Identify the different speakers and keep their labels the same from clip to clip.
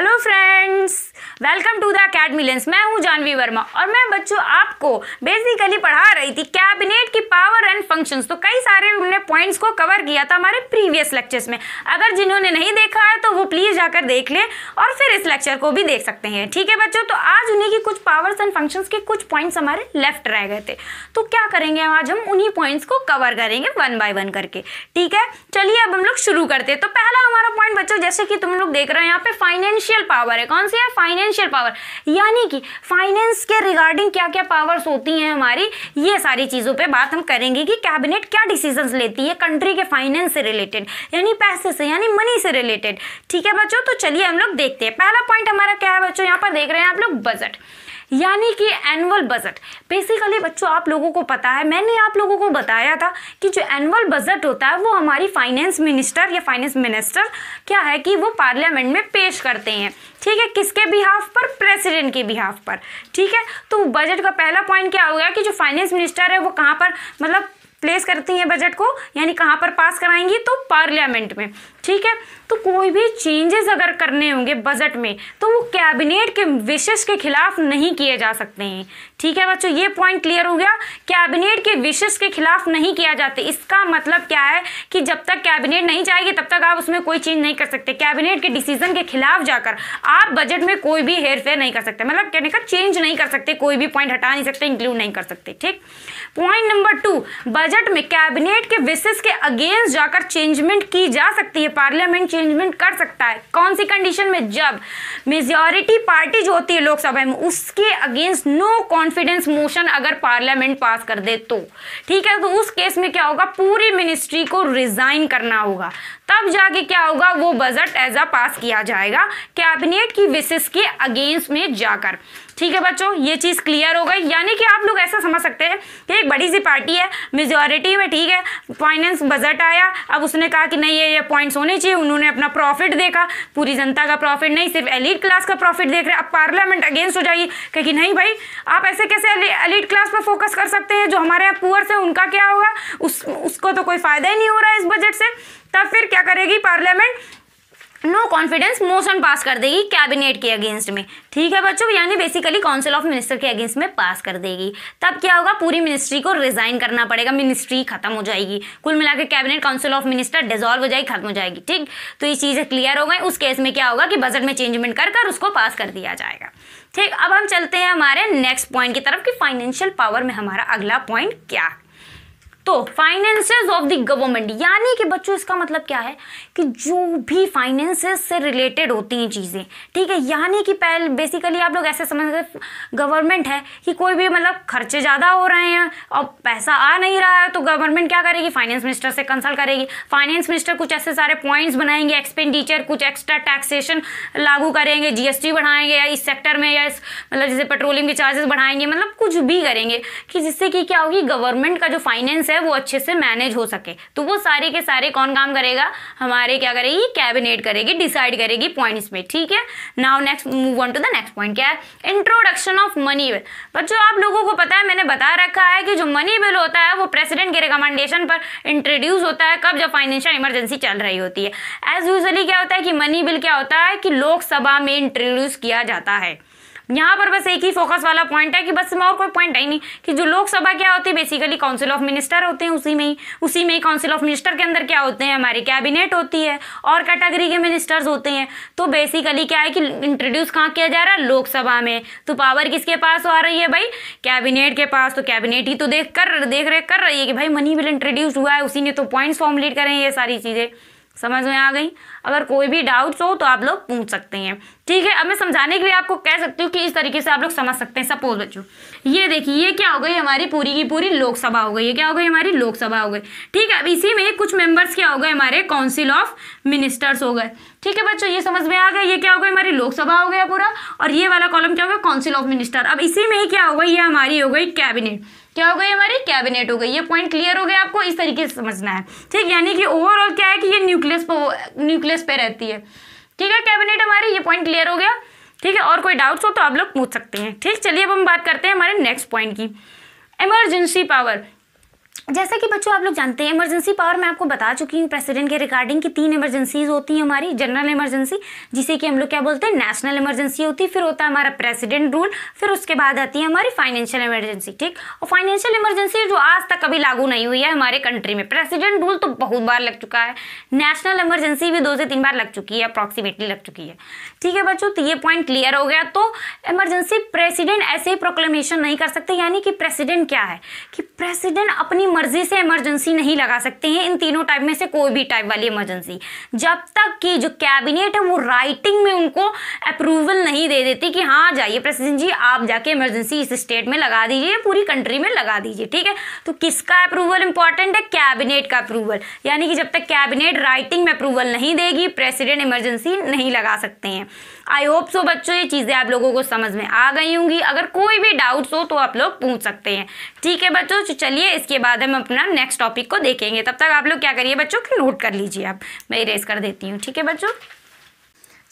Speaker 1: hello friends welcome to the academy lens मैं हूं जानवी वर्मा और मैं बच्चों आपको बेसिकली पढ़ा रही थी कैबिनेट की पावर एंड फंक्शंस तो कई सारे हमने पॉइंट्स को कवर किया था हमारे प्रीवियस लेक्चर्स में अगर जिन्होंने नहीं देखा है तो वो प्लीज़ जाकर देख लें और फिर इस लेक्चर को भी देख सकते हैं ठीक है बच्चों तो आज उन्हीं की कुछ पावर्स एंड फंक्शंस के कुछ पॉइंट्स हमारे लेफ्ट रह गए थे तो क्या करेंगे आज हम उन्हीं पॉइंट्स को कवर करेंगे वन बाय वन करके ठीक है चलिए अब हम लोग शुरू करते हैं तो पहला हमारा पॉइंट बच्चों जैसे कि तुम लोग देख रहे हो यहाँ पे फाइनेंशियल फाइनेंशियल पावर है कौन सी है फाइनेंशियल पावर यानी कि फाइनेंस के रिगार्डिंग क्या क्या पावर्स होती हैं हमारी ये सारी चीज़ों पे बात हम करेंगे कि कैबिनेट क्या डिसीजन लेती है कंट्री के फाइनेंस से रिलेटेड यानी पैसे से यानी मनी से रिलेटेड ठीक है बच्चों तो चलिए हम लोग देखते हैं पहला पॉइंट हमारा क्या है बच्चों यहाँ पर देख रहे हैं आप लोग बजट यानी कि एनुअल बजट बेसिकली बच्चों आप लोगों को पता है मैंने आप लोगों को बताया था कि जो एनुअल बजट होता है वो हमारी फाइनेंस मिनिस्टर या फाइनेंस मिनिस्टर क्या है कि वो पार्लियामेंट में पेश करते हैं ठीक है किसके बिहाफ पर प्रेसिडेंट के बिहाफ पर ठीक है तो बजट का पहला पॉइंट क्या हो गया कि जो फाइनेंस मिनिस्टर है वो कहाँ पर मतलब प्लेस करती हैं बजट को यानी कहाँ पर पास कराएंगी तो पार्लियामेंट में ठीक है तो कोई भी चेंजेस अगर करने होंगे बजट में तो वो कैबिनेट के विशेष के खिलाफ नहीं किए जा सकते हैं ठीक है बच्चों ये पॉइंट क्लियर हो गया कैबिनेट के विशेष के खिलाफ नहीं किया जाते इसका मतलब क्या है कि जब तक कैबिनेट नहीं जाएगी तब तक आप उसमें कोई चेंज नहीं कर सकते कैबिनेट के डिसीजन के खिलाफ जाकर आप बजट में कोई भी हेर फेर नहीं कर सकते मतलब कहने का चेंज नहीं कर सकते कोई भी पॉइंट हटा नहीं सकते इंक्लूड नहीं कर सकते ठीक पॉइंट नंबर टू बजट में कैबिनेट के विशेष के अगेंस्ट जाकर चेंजमेंट की जा सकती है पार्लियामेंट चेंजमेंट कर सकता है कौन सी कंडीशन में जब मेजोरिटी पार्टी जो होती है लोकसभा में उसके against no cont confidence motion अगर पार्लियामेंट पास कर दे तो ठीक है तो उस केस में क्या होगा पूरी मिनिस्ट्री को रिजाइन करना होगा तब जाके क्या होगा वो बजट एज अ पास किया जाएगा कैबिनेट की विशेष के अगेंस्ट में जाकर ठीक है बच्चों ये चीज़ क्लियर हो गई यानी कि आप लोग ऐसा समझ सकते हैं कि एक बड़ी सी पार्टी है मेजोरिटी में ठीक है फाइनेंस बजट आया अब उसने कहा कि नहीं ये ये पॉइंट्स होने चाहिए उन्होंने अपना प्रॉफिट देखा पूरी जनता का प्रॉफिट नहीं सिर्फ एलिट क्लास का प्रॉफिट देख रहे अब पार्लियामेंट अगेंस्ट हो जाइए क्योंकि नहीं भाई आप ऐसे कैसे एलिट क्लास पर फोकस कर सकते हैं जो हमारे यहाँ पुअर्स हैं उनका क्या होगा उस उसको तो कोई फ़ायदा ही नहीं हो रहा है इस बजट से तब फिर क्या करेगी parliament no confidence motion pass कर देगी कैबिनेट के अगेंस्ट में ठीक है बच्चों यानी बेसिकली काउंसिल ऑफ मिनिस्टर के अगेंस्ट में पास कर देगी तब क्या होगा पूरी मिनिस्ट्री को रिजाइन करना पड़ेगा मिनिस्ट्री खत्म हो जाएगी कुल मिलाकर cabinet council of minister dissolve हो जाएगी खत्म हो जाएगी ठीक तो ये चीज़ें क्लियर हो गई उस केस में क्या होगा कि बजट में चेंजमेंट कर कर उसको पास कर दिया जाएगा ठीक अब हम चलते हैं हमारे नेक्स्ट पॉइंट की तरफ कि फाइनेंशियल पावर में हमारा अगला पॉइंट क्या है तो फाइनेंसेस ऑफ द गवर्नमेंट यानी कि बच्चों इसका मतलब क्या है कि जो भी फाइनेंसेस से रिलेटेड होती हैं चीज़ें ठीक है यानी कि पहले बेसिकली आप लोग ऐसे रहे गवर्नमेंट है कि कोई भी मतलब खर्चे ज़्यादा हो रहे हैं और पैसा आ नहीं रहा है तो गवर्नमेंट क्या करेगी फाइनेंस मिनिस्टर से कंसल्ट करेगी फाइनेंस मिनिस्टर कुछ ऐसे सारे पॉइंट्स बनाएंगे एक्सपेंडिचर कुछ एक्स्ट्रा टैक्सेशन लागू करेंगे जीएसटी बढ़ाएंगे या इस सेक्टर में या इस मतलब जैसे पेट्रोलियम के चार्जेस बढ़ाएंगे मतलब कुछ भी करेंगे कि जिससे कि क्या होगी गवर्नमेंट का जो फाइनेंस है है वो अच्छे से मैनेज हो सके तो वो सारे के सारे कौन काम करेगा हमारे क्या करेगी कैबिनेट करेगी डिसाइड करेगी पॉइंट्स में ठीक है now next move on to the next point क्या है इंट्रोडक्शन ऑफ मनी बिल बच्चों आप लोगों को पता है मैंने बता रखा है कि जो मनी बिल होता है वो प्रेसिडेंट के रिकमेंडेशन पर इंट्रोड्यूस होता है कब जब फाइनेंशियल इमरजेंसी चल रही होती है एज यूजली क्या होता है कि मनी बिल क्या होता है कि लोकसभा में इंट्रोड्यूस किया जाता है यहाँ पर बस एक ही फोकस वाला पॉइंट है कि बस में और कोई पॉइंट है ही नहीं कि जो लोकसभा क्या होती है बेसिकली काउंसिल ऑफ मिनिस्टर होते हैं उसी में ही उसी में ही काउंसिल ऑफ मिनिस्टर के अंदर क्या होते हैं हमारी कैबिनेट होती है और कैटेगरी के मिनिस्टर्स होते हैं तो बेसिकली क्या है कि इंट्रोड्यूस कहाँ किया जा रहा है लोकसभा में तो पावर किसके पास आ रही है भाई कैबिनेट के पास तो कैबिनेट ही तो देख कर देख रेख कर रही है कि भाई मनी बिल इंट्रोड्यूस हुआ है उसी ने तो पॉइंट्स फॉर्मुलेट करें ये सारी चीज़ें समझ में आ गई अगर कोई भी डाउट्स हो तो आप लोग पूछ सकते हैं ठीक है अब मैं समझाने के लिए आपको कह सकती हूँ कि इस तरीके से आप लोग समझ सकते हैं सपोज बच्चों ये देखिए ये क्या हो गई हमारी पूरी की पूरी लोकसभा हो गई ये क्या हो गई हमारी लोकसभा हो गई ठीक है अब इसी में कुछ मेंबर्स क्या हो गए हमारे काउंसिल ऑफ मिनिस्टर्स हो गए ठीक है बच्चों ये समझ में आ गया ये क्या हो गई हमारी लोकसभा हो गया पूरा और ये वाला कॉलम क्या हो गया काउंसिल ऑफ मिनिस्टर अब इसी में ही क्या हो गई ये हमारी हो गई कैबिनेट क्या हो गई हमारी कैबिनेट हो गई ये पॉइंट क्लियर हो गया आपको इस तरीके से समझना है ठीक यानी कि ओवरऑल क्या है कि ये न्यूक्लियस पर न्यूक्लियस पे रहती है ठीक है कैबिनेट हमारी ये पॉइंट क्लियर हो गया ठीक है और कोई डाउट्स हो तो आप लोग पूछ सकते हैं ठीक चलिए अब हम बात करते हैं हमारे नेक्स्ट पॉइंट की इमरजेंसी पावर जैसा कि बच्चों आप लोग जानते हैं इमरजेंसी पावर मैं आपको बता चुकी हूँ प्रेसिडेंट के रिगार्डिंग की तीन इमरजेंसीज होती हैं हमारी जनरल इमरजेंसी जिसे कि हम लोग क्या बोलते हैं नेशनल इमरजेंसी होती है फिर होता है हमारा प्रेसिडेंट रूल फिर उसके बाद आती है हमारी फाइनेंशियल इमरजेंसी ठीक और फाइनेंशियल इमरजेंसी जो आज तक कभी लागू नहीं हुई है हमारे कंट्री में प्रेसिडेंट रूल तो बहुत बार लग चुका है नेशनल इमरजेंसी भी दो से तीन बार लग चुकी है अप्रॉक्सीमेटली लग चुकी है ठीक है बच्चों तो ये पॉइंट क्लियर हो गया तो इमरजेंसी प्रेसिडेंट ऐसे ही प्रोक्लेमेशन नहीं कर सकते यानी कि प्रेसिडेंट क्या है कि प्रेसिडेंट अपने अपनी मर्जी से इमरजेंसी नहीं लगा सकते हैं इन तीनों टाइप में से कोई भी टाइप वाली इमरजेंसी जब तक कि जो कैबिनेट है वो राइटिंग में उनको अप्रूवल नहीं दे देती कि हाँ जाइए प्रेसिडेंट जी आप जाके इमरजेंसी इस स्टेट में लगा दीजिए पूरी कंट्री में लगा दीजिए ठीक है तो किसका अप्रूवल इंपॉर्टेंट है कैबिनेट का अप्रूवल यानी कि जब तक कैबिनेट राइटिंग में अप्रूवल नहीं देगी प्रेसिडेंट इमरजेंसी नहीं लगा सकते हैं आई होप सो बच्चों ये चीज़ें आप लोगों को समझ में आ गई होंगी अगर कोई भी डाउट्स हो तो आप लोग पूछ सकते हैं ठीक है बच्चों तो चलिए इसके बाद हम अपना नेक्स्ट टॉपिक को देखेंगे तब तक आप लोग क्या करिए बच्चों कि नोट कर लीजिए आप मैं इरेज कर देती हूँ ठीक है बच्चों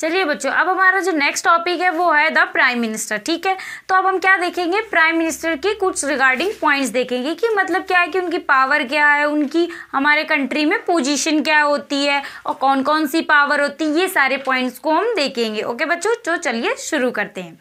Speaker 1: चलिए बच्चों अब हमारा जो नेक्स्ट टॉपिक है वो है द प्राइम मिनिस्टर ठीक है तो अब हम क्या देखेंगे प्राइम मिनिस्टर के कुछ रिगार्डिंग पॉइंट्स देखेंगे कि मतलब क्या है कि उनकी पावर क्या है उनकी हमारे कंट्री में पोजीशन क्या होती है और कौन कौन सी पावर होती है ये सारे पॉइंट्स को हम देखेंगे ओके बच्चों तो चलिए शुरू करते हैं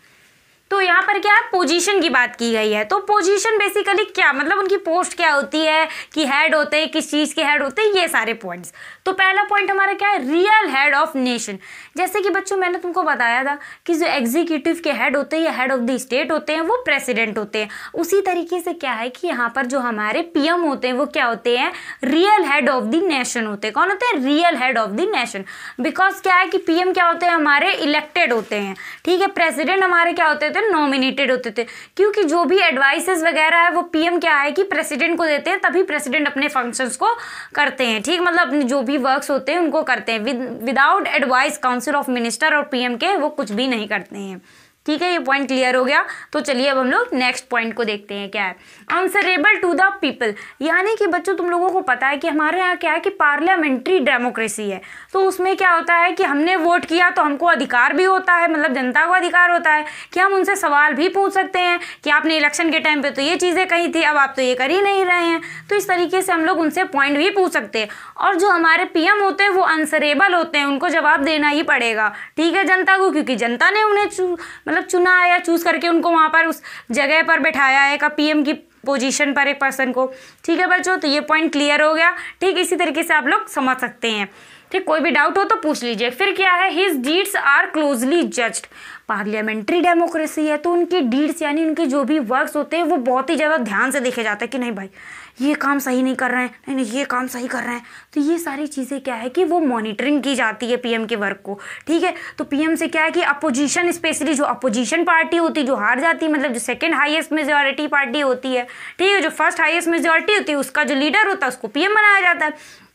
Speaker 1: तो यहाँ पर क्या है पोजीशन की बात की गई है तो पोजीशन बेसिकली क्या मतलब उनकी पोस्ट क्या होती है कि हेड होते हैं किस चीज़ के हेड होते हैं ये सारे पॉइंट्स तो पहला पॉइंट हमारा क्या है रियल हेड ऑफ नेशन जैसे कि बच्चों मैंने तुमको बताया था कि जो एग्जीक्यूटिव के हेड होते हैं या हेड ऑफ द स्टेट होते हैं वो प्रेसिडेंट होते हैं उसी तरीके से क्या है कि यहाँ पर जो हमारे पी होते हैं वो क्या होते हैं real head of the nation होते हैं कौन होते हैं real head of the nation because क्या है कि पी क्या होते हैं हमारे इलेक्टेड होते हैं ठीक है प्रेसिडेंट हमारे क्या होते हैं थे तो नॉमिनेटेड होते थे क्योंकि जो भी एडवाइसेस वगैरह है वो पीएम क्या है कि प्रेसिडेंट को देते हैं तभी प्रेसिडेंट अपने फंक्शंस को करते हैं ठीक मतलब अपने जो भी वर्क्स होते हैं उनको करते हैं without advice council of minister और पीएम के वो कुछ भी नहीं करते हैं ठीक है ये पॉइंट क्लियर हो गया तो चलिए अब हम लोग नेक्स्ट पॉइंट को देखते हैं क्या है आंसरेबल टू द पीपल यानी कि बच्चों तुम लोगों को पता है कि हमारे यहाँ क्या है कि पार्लियामेंट्री डेमोक्रेसी है तो उसमें क्या होता है कि हमने वोट किया तो हमको अधिकार भी होता है मतलब जनता को अधिकार होता है कि हम उनसे सवाल भी पूछ सकते हैं कि आपने इलेक्शन के टाइम पर तो ये चीज़ें कही थी अब आप तो ये कर ही नहीं रहे हैं तो इस तरीके से हम लोग उनसे पॉइंट भी पूछ सकते हैं और जो हमारे पी होते हैं वो आंसरेबल होते हैं उनको जवाब देना ही पड़ेगा ठीक है जनता को क्योंकि जनता ने उन्हें मतलब मतलब चुना है या चूज़ करके उनको वहाँ पर उस जगह पर बैठाया है का पीएम की पोजीशन पर एक पर्सन को ठीक है बच्चों तो ये पॉइंट क्लियर हो गया ठीक इसी तरीके से आप लोग समझ सकते हैं ठीक कोई भी डाउट हो तो पूछ लीजिए फिर क्या है his deeds are closely judged parliamentary democracy है तो उनकी डीड्स यानी उनके जो भी वर्क्स होते हैं वो बहुत ही ज़्यादा ध्यान से देखे जाते हैं कि नहीं भाई ये काम सही नहीं कर रहे हैं नहीं नहीं ये काम सही कर रहे हैं तो ये सारी चीज़ें क्या है कि वो मॉनिटरिंग की जाती है पीएम के वर्क को ठीक है तो पीएम से क्या है कि अपोजिशन स्पेशली जो अपोजिशन पार्टी होती है जो हार जाती है मतलब जो सेकेंड हाइएस्ट मेजोरिटी पार्टी होती है ठीक है जो फर्स्ट हाइएस्ट मेजोरिटी होती है उसका जो लीडर होता है उसको पी बनाया जाता है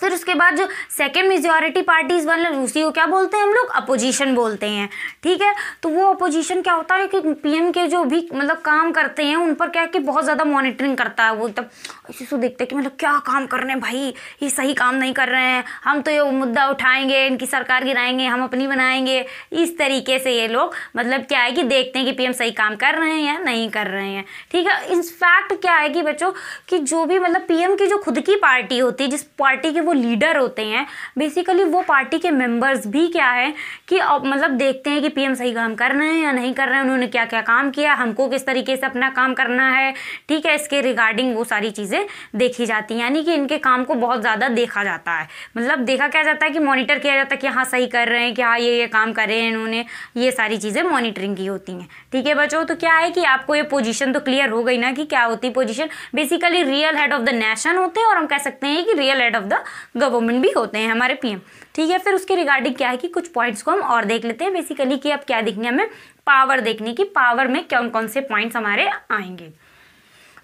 Speaker 1: फिर उसके बाद जो सेकेंड मेजोरिटी पार्टीज वाले उसी को क्या बोलते हैं हम लोग अपोजिशन बोलते हैं ठीक है तो वो अपोजिशन क्या होता है कि पीएम के जो भी मतलब काम करते हैं उन पर क्या है कि बहुत ज़्यादा मॉनिटरिंग करता है वो एकदम इसी से देखते हैं कि मतलब क्या काम कर रहे हैं भाई ये सही काम नहीं कर रहे हैं हम तो ये मुद्दा उठाएंगे इनकी सरकार गिराएंगे हम अपनी बनाएंगे इस तरीके से ये लोग मतलब क्या है कि देखते हैं कि पीएम सही काम कर रहे हैं या नहीं कर रहे हैं ठीक है इनफैक्ट क्या है कि बच्चों कि जो भी मतलब पीएम की जो खुद की पार्टी होती है जिस पार्टी की वो लीडर होते हैं बेसिकली वो पार्टी के मेंबर्स भी क्या है कि मतलब देखते हैं कि पीएम सही काम कर रहे हैं या नहीं कर रहे हैं उन्होंने क्या क्या काम किया हमको किस तरीके से अपना काम करना है ठीक है इसके रिगार्डिंग वो सारी चीज़ें देखी जाती हैं यानी कि इनके काम को बहुत ज़्यादा देखा जाता है मतलब देखा क्या जाता है कि मॉनिटर किया जाता है कि हाँ सही कर रहे हैं कि हाँ ये ये काम कर रहे हैं इन्होंने ये सारी चीज़ें मॉनिटरिंग की होती हैं ठीक है बच्चों तो क्या है कि आपको ये पोजिशन तो क्लियर हो गई ना कि क्या होती है position basically real head of the nation होते हैं और हम कह सकते हैं कि real head of the government भी होते हैं हमारे पीएम ठीक है फिर उसके रिगार्डिंग क्या है कि कुछ पॉइंट्स को हम और देख लेते हैं बेसिकली कि अब क्या देखने हमें पावर देखने की पावर में कौन कौन से पॉइंट्स हमारे आएंगे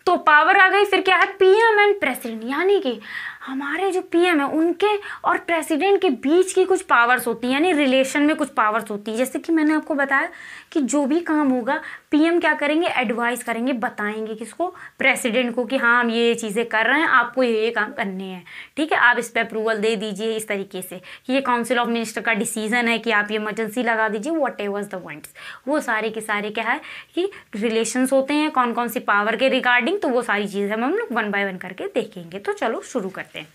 Speaker 1: तो पावर आ गई फिर क्या है पीएम एंड प्रेसिडेंट यानी कि हमारे जो पीएम है उनके और प्रेसिडेंट के बीच की कुछ पावर्स होती हैं यानी रिलेशन में कुछ पावर्स होती हैं जैसे कि मैंने आपको बताया कि जो भी काम होगा पीएम क्या करेंगे एडवाइस करेंगे बताएंगे किसको प्रेसिडेंट को कि हाँ हम ये चीज़ें कर रहे हैं आपको ये ये काम करने हैं ठीक है आप इस पर अप्रूवल दे दीजिए इस तरीके से कि ये काउंसिल ऑफ मिनिस्टर का डिसीजन है कि आप ये इमरजेंसी लगा दीजिए वॉट एवर्स द पॉइंट्स वो सारे के सारे क्या है कि रिलेशन होते हैं कौन कौन सी पावर के रिगार्डिंग तो वो सारी चीज़ें हम लोग वन बाय वन करके देखेंगे तो चलो शुरू करते हैं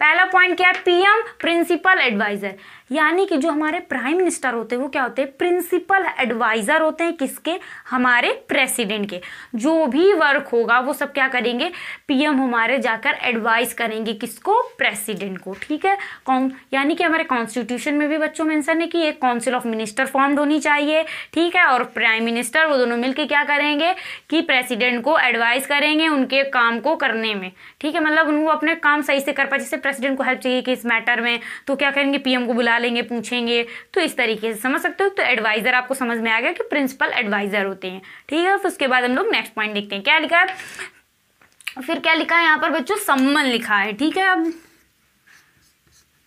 Speaker 1: पहला पॉइंट क्या है पीएम प्रिंसिपल एडवाइज़र यानी कि जो हमारे प्राइम मिनिस्टर होते हैं वो क्या होते हैं प्रिंसिपल एडवाइज़र होते हैं किसके हमारे प्रेसिडेंट के जो भी वर्क होगा वो सब क्या करेंगे पीएम हमारे जाकर एडवाइस करेंगे किसको प्रेसिडेंट को ठीक है कौन यानी कि हमारे कॉन्स्टिट्यूशन में भी बच्चों मेंशन है कि एक काउंसिल ऑफ मिनिस्टर फॉर्म्ड होनी चाहिए ठीक है और प्राइम मिनिस्टर वो दोनों मिलकर क्या करेंगे कि प्रेसिडेंट को एडवाइस करेंगे उनके काम को करने में ठीक है मतलब उनको अपने काम सही से कर पाए जैसे प्रेसिडेंट को हेल्प चाहिए कि इस मैटर में तो क्या करेंगे पीएम को बुला डालेंगे पूछेंगे तो इस तरीके से समझ सकते हो तो एडवाइज़र आपको समझ में आ गया कि प्रिंसिपल एडवाइज़र होते हैं ठीक है फिर उसके बाद हम लोग नेक्स्ट पॉइंट देखते हैं क्या लिखा है फिर क्या लिखा है यहाँ पर बच्चों सम्मन लिखा है ठीक है अब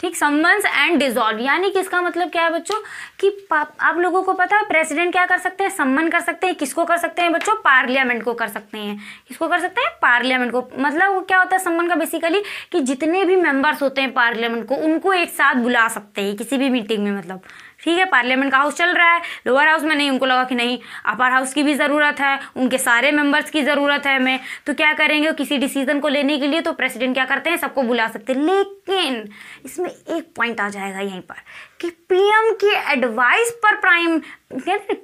Speaker 1: ठीक सम्मन्स एंड डिजॉल्व यानी कि इसका मतलब क्या है बच्चों कि आप लोगों को पता है प्रेसिडेंट क्या कर सकते हैं सम्मन कर सकते हैं किसको कर सकते हैं बच्चों पार्लियामेंट को कर सकते हैं किसको कर सकते हैं पार्लियामेंट को मतलब वो क्या होता है सम्मन का बेसिकली कि जितने भी मेंबर्स होते हैं पार्लियामेंट को उनको एक साथ बुला सकते हैं किसी भी मीटिंग में मतलब ठीक है पार्लियामेंट का हाउस चल रहा है लोअर हाउस में नहीं उनको लगा कि नहीं अपर हाउस की भी ज़रूरत है उनके सारे मेंबर्स की ज़रूरत है हमें तो क्या करेंगे किसी डिसीजन को लेने के लिए तो प्रेसिडेंट क्या करते हैं सबको बुला सकते हैं लेकिन इसमें एक पॉइंट आ जाएगा यहीं पर कि पीएम की एडवाइस पर प्राइम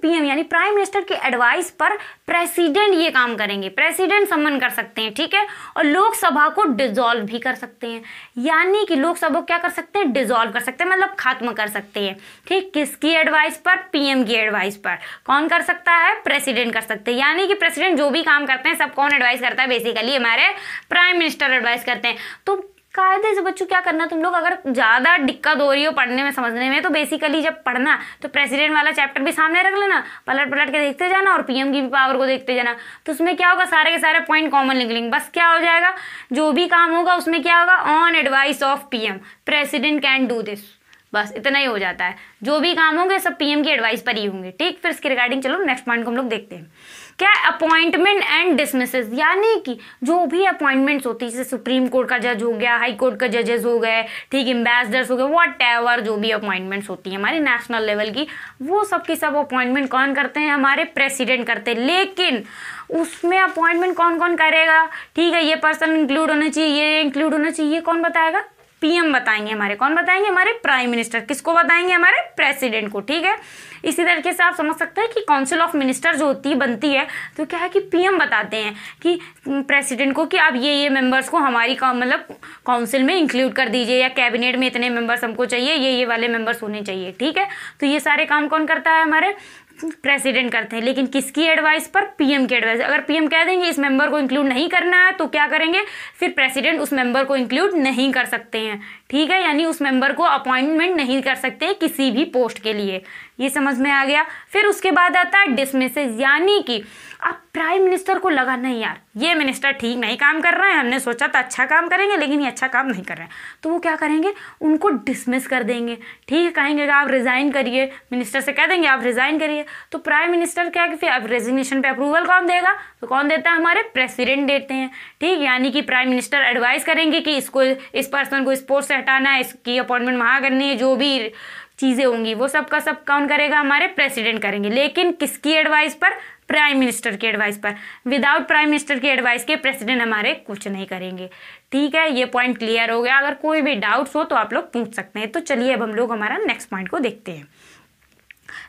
Speaker 1: पीएम यानी प्राइम मिनिस्टर की एडवाइस पर प्रेसिडेंट ये काम करेंगे प्रेसिडेंट समन कर सकते हैं ठीक है और लोकसभा को डिजोल्व भी कर सकते हैं यानी कि लोकसभा क्या कर सकते हैं डिजोल्व कर सकते हैं मतलब खत्म कर सकते हैं ठीक किसकी एडवाइस पर पीएम की एडवाइस पर कौन कर सकता है प्रेसिडेंट कर सकते हैं यानी कि प्रेसिडेंट जो भी काम करते हैं सब कौन एडवाइस करता है बेसिकली हमारे प्राइम मिनिस्टर एडवाइस करते हैं तो कायदे से बच्चों क्या करना तुम लोग अगर ज़्यादा दिक्कत हो रही हो पढ़ने में समझने में तो बेसिकली जब पढ़ना तो प्रेसिडेंट वाला चैप्टर भी सामने रख लेना पलट पलट के देखते जाना और पीएम की भी पावर को देखते जाना तो उसमें क्या होगा सारे के सारे पॉइंट कॉमन निकलेंगे बस क्या हो जाएगा जो भी काम होगा उसमें क्या होगा on advice of M president can do this बस इतना ही हो जाता है जो भी काम होंगे सब पीएम की एडवाइस पर ही होंगे ठीक फिर इसके रिगार्डिंग चलो नेक्स्ट पॉइंट को हम लोग देखते हैं क्या अपॉइंटमेंट एंड डिसमिसेस यानी कि जो भी अपॉइंटमेंट्स होती है जैसे सुप्रीम कोर्ट का जज हो गया हाई कोर्ट का जजेस हो गए ठीक एम्बेसडर्स हो गए वट एवर जो भी अपॉइंटमेंट्स होती हैं हमारी नेशनल लेवल की वो सब की सब अपॉइंटमेंट कौन करते हैं हमारे प्रेसिडेंट करते हैं लेकिन उसमें अपॉइंटमेंट कौन कौन करेगा ठीक है ये पर्सन इंक्लूड होना चाहिए ये इंक्लूड होना चाहिए कौन बताएगा पीएम बताएंगे हमारे कौन बताएंगे हमारे प्राइम मिनिस्टर किसको बताएंगे हमारे प्रेसिडेंट को ठीक है इसी तरीके से आप समझ सकते हैं कि काउंसिल ऑफ मिनिस्टर जो होती है बनती है तो क्या है कि पीएम बताते हैं कि प्रेसिडेंट को कि आप ये ये मेंबर्स को हमारी मतलब काउंसिल में इंक्लूड कर दीजिए या कैबिनेट में इतने मेंबर्स हमको चाहिए ये ये वाले मेंबर्स होने चाहिए ठीक है तो ये सारे काम कौन करता है हमारे प्रेसिडेंट करते हैं लेकिन किसकी एडवाइस पर पीएम की एडवाइस अगर पीएम कह देंगे इस मेंबर को इंक्लूड नहीं करना है तो क्या करेंगे फिर प्रेसिडेंट उस मेंबर को इंक्लूड नहीं कर सकते हैं ठीक है यानी उस मेंबर को अपॉइंटमेंट नहीं कर सकते किसी भी पोस्ट के लिए ये समझ में आ गया फिर उसके बाद आता है डिसमिसेज यानी कि अब प्राइम मिनिस्टर को लगा नहीं यार ये मिनिस्टर ठीक नहीं काम कर रहे हैं हमने सोचा तो अच्छा काम करेंगे लेकिन ये अच्छा काम नहीं कर रहे हैं तो वो क्या करेंगे उनको डिसमिस कर देंगे ठीक है कहेंगे कि आप रिज़ाइन करिए मिनिस्टर से कह देंगे आप रिज़ाइन करिए तो प्राइम मिनिस्टर क्या कि फिर अब रेजिग्नेशन पे अप्रूवल कौन देगा तो कौन देता है हमारे प्रेसिडेंट देते हैं ठीक यानी कि प्राइम मिनिस्टर एडवाइस करेंगे कि इसको इस पर्सन को इस पोस्ट से हटाना है इसकी अपॉइंटमेंट वहाँ करनी है जो भी चीज़ें होंगी वो सब का सब कौन करेगा हमारे प्रेसिडेंट करेंगे लेकिन किसकी एडवाइस पर प्राइम मिनिस्टर के एडवाइस पर विदाउट प्राइम मिनिस्टर के एडवाइस के प्रेसिडेंट हमारे कुछ नहीं करेंगे ठीक है ये पॉइंट क्लियर हो गया अगर कोई भी डाउट्स हो तो आप लोग पूछ सकते हैं तो चलिए अब हम लोग हमारा नेक्स्ट पॉइंट को देखते हैं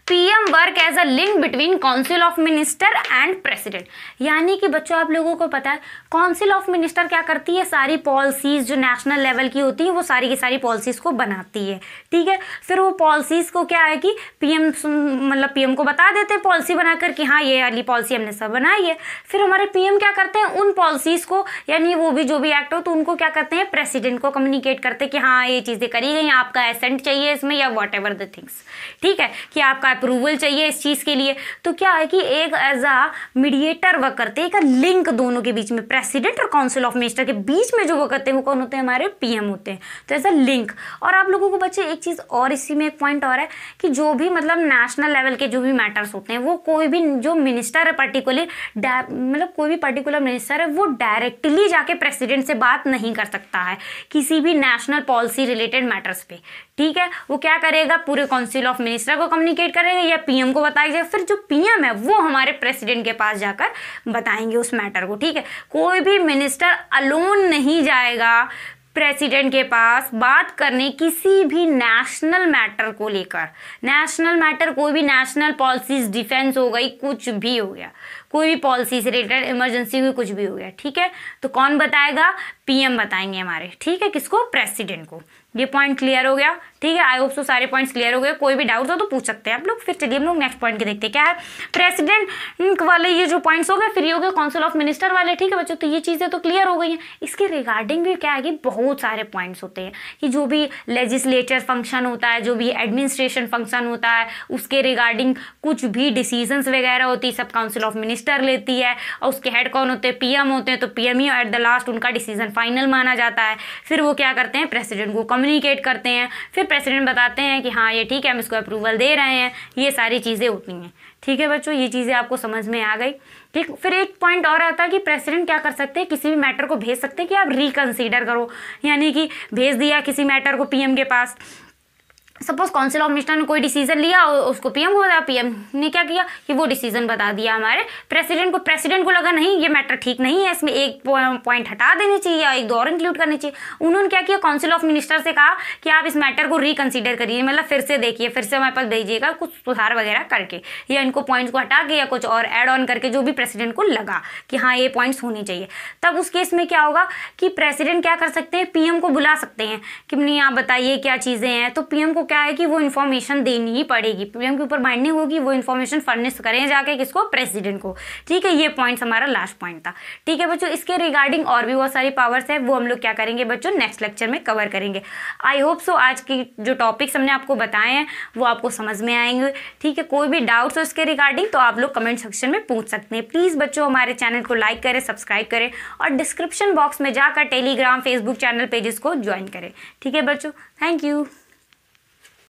Speaker 1: PM work as a link between council of minister and president यानी कि बच्चों आप लोगों को पता है काउंसिल ऑफ मिनिस्टर क्या करती है सारी पॉलिसीज जो नेशनल लेवल की होती हैं वो सारी की सारी पॉलिसीज को बनाती है ठीक है फिर वो पॉलिसीज को क्या है कि पीएम मतलब पीएम को बता देते हैं पॉलिसी बनाकर कि हाँ ये वाली पॉलिसी हमने सब बनाई है फिर हमारे पीएम क्या करते हैं उन पॉलिसीज को यानी वो भी जो भी एक्ट हो तो उनको क्या करते हैं प्रेसिडेंट को कम्युनिकेट करते हैं कि हाँ ये चीज़ें करी गई आपका एसेंट चाहिए इसमें या वॉट एवर द थिंग्स ठीक है कि आपका अप्रूवल चाहिए इस चीज़ के लिए तो क्या है कि एक एज अ मीडिएटर वर्क करते हैं एक लिंक दोनों के बीच में प्रेसिडेंट और काउंसिल ऑफ मिनिस्टर के बीच में जो वो करते हैं वो कौन होते हैं हमारे पीएम होते हैं तो एज अ लिंक और आप लोगों को बच्चे एक चीज़ और इसी में एक पॉइंट और है कि जो भी मतलब नेशनल लेवल के जो भी मैटर्स होते हैं वो कोई भी जो मिनिस्टर है पर्टिकुलर मतलब कोई भी पर्टिकुलर मिनिस्टर है वो डायरेक्टली जाके प्रेसिडेंट से बात नहीं कर सकता है किसी भी नेशनल पॉलिसी रिलेटेड मैटर्स पे ठीक है वो क्या करेगा पूरे काउंसिल ऑफ मिनिस्टर को कम्युनिकेट कर करेंगे या पीएम को बताया जाए फिर जो पीएम है वो हमारे प्रेसिडेंट के पास जाकर बताएंगे उस मैटर को ठीक है कोई भी मिनिस्टर अलोन नहीं जाएगा प्रेसिडेंट के पास बात करने किसी भी नेशनल मैटर को लेकर नेशनल मैटर कोई भी नेशनल पॉलिसीज डिफेंस हो गई कुछ भी हो गया कोई भी पॉलिसी से रिलेटेड इमरजेंसी हुई कुछ भी हो गया ठीक है तो कौन बताएगा पीएम बताएंगे हमारे ठीक है किसको प्रेसिडेंट को ये पॉइंट क्लियर हो गया ठीक है आई होप सो सारे पॉइंट्स क्लियर हो गए कोई भी डाउट हो तो पूछ सकते हैं आप लोग फिर चलिए हम लोग नेक्स्ट पॉइंट के देखते हैं क्या है प्रेसिडेंट वाले ये जो पॉइंट्स हो गए फिर ये हो गए काउंसिल ऑफ मिनिस्टर वाले ठीक है बच्चों तो ये चीज़ें तो क्लियर हो गई हैं इसके रिगार्डिंग भी क्या है कि बहुत सारे पॉइंट्स होते हैं कि जो भी लेजिस्लेचर फंक्शन होता है जो भी एडमिनिस्ट्रेशन फंक्शन होता है उसके रिगार्डिंग कुछ भी डिसीजंस वगैरह होती है सब काउंसिल ऑफ मिनिस्टर लेती है और उसके हेड कौन होते हैं पीएम होते हैं तो पीएम ही एट द लास्ट उनका डिसीजन फाइनल माना जाता है फिर वो क्या करते हैं प्रेसिडेंट को कम्युनिकेट करते हैं फिर प्रेसिडेंट बताते हैं कि हाँ ये ठीक है हम इसको अप्रूवल दे रहे हैं ये सारी चीज़ें होती हैं ठीक है बच्चों ये चीज़ें आपको समझ में आ गई ठीक फिर एक पॉइंट और आता है कि प्रेसिडेंट क्या कर सकते हैं किसी भी मैटर को भेज सकते हैं कि आप रिकन्सिडर करो यानी कि भेज दिया किसी मैटर को पी के पास सपोज काउंसिल ऑफ मिनिस्टर ने कोई डिसीजन लिया और उसको पीएम हो गया पीएम ने क्या किया कि वो डिसीजन बता दिया हमारे प्रेसिडेंट को प्रेसिडेंट को लगा नहीं ये मैटर ठीक नहीं है इसमें एक पॉइंट हटा देने चाहिए या एक दो और इंक्लूड करने चाहिए उन्होंने क्या किया काउंसिल ऑफ मिनिस्टर से कहा कि आप इस मैटर को रिकन्सिडर करिए मतलब फिर से देखिए फिर से हमारे पास भेजिएगा कुछ सुधार वगैरह करके या इनको पॉइंट्स को हटा के या कुछ और एड ऑन करके जो भी प्रेसिडेंट को लगा कि हाँ ये पॉइंट्स होने चाहिए तब उस केस में क्या होगा कि प्रेसिडेंट क्या कर सकते हैं पीएम को बुला सकते हैं कि नहीं आप बताइए क्या चीज़ें हैं तो पीएम को क्या है कि वो इन्फॉर्मेशन देनी ही पड़ेगी पीएम के ऊपर बाइंडिंग होगी वो इन्फॉर्मेशन फर्निश करें जाके किसको प्रेसिडेंट को ठीक है ये पॉइंट हमारा लास्ट पॉइंट था ठीक है बच्चों इसके रिगार्डिंग और भी बहुत सारी पावर्स है वो हम लोग क्या करेंगे बच्चों नेक्स्ट लेक्चर में कवर करेंगे आई होप सो आज की जो टॉपिक्स हमने आपको बताए हैं वो आपको समझ में आएंगे ठीक है कोई भी डाउट्स हो इसके रिगार्डिंग तो आप लोग कमेंट सेक्शन में पूछ सकते हैं प्लीज़ बच्चों हमारे चैनल को लाइक करें सब्सक्राइब करें और डिस्क्रिप्शन बॉक्स में जाकर टेलीग्राम फेसबुक चैनल पेजेस को ज्वाइन करें ठीक है बच्चों थैंक यू